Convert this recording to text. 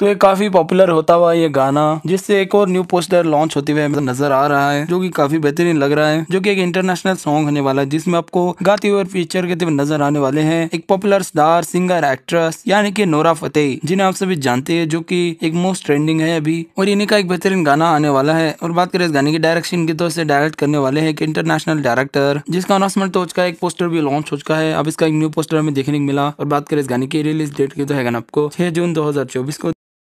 तो ये काफी पॉपुलर होता हुआ ये गाना जिससे एक और न्यू पोस्टर लॉन्च होते हुए नजर आ रहा है जो कि काफी बेहतरीन लग रहा है जो कि एक इंटरनेशनल सॉन्ग होने वाला है जिसमें आपको गाते हुए फीचर के हुए नजर आने वाले हैं एक पॉपुलर स्टार सिंगर एक्ट्रेस यानी कि नोरा फतेह जिन्हें आप सभी जानते हैं जो कि एक मोस्ट ट्रेंडिंग है अभी और इन्हीं का एक बेहतरीन गाना आने वाला है और बात करें इस गाने की डायरेक्शन की तो इसे डायरेक्ट करने वाले हैं एक इंटरनेशनल डायरेक्टर जिसका अनाउंसमेंट तो उसका एक पोस्टर भी लॉन्च हो चुका है अब इसका एक न्यू पोस्टर हमें देखने को मिला और बात करें इस गाने की रिलीज डेट की तो है आपको छह जून दो को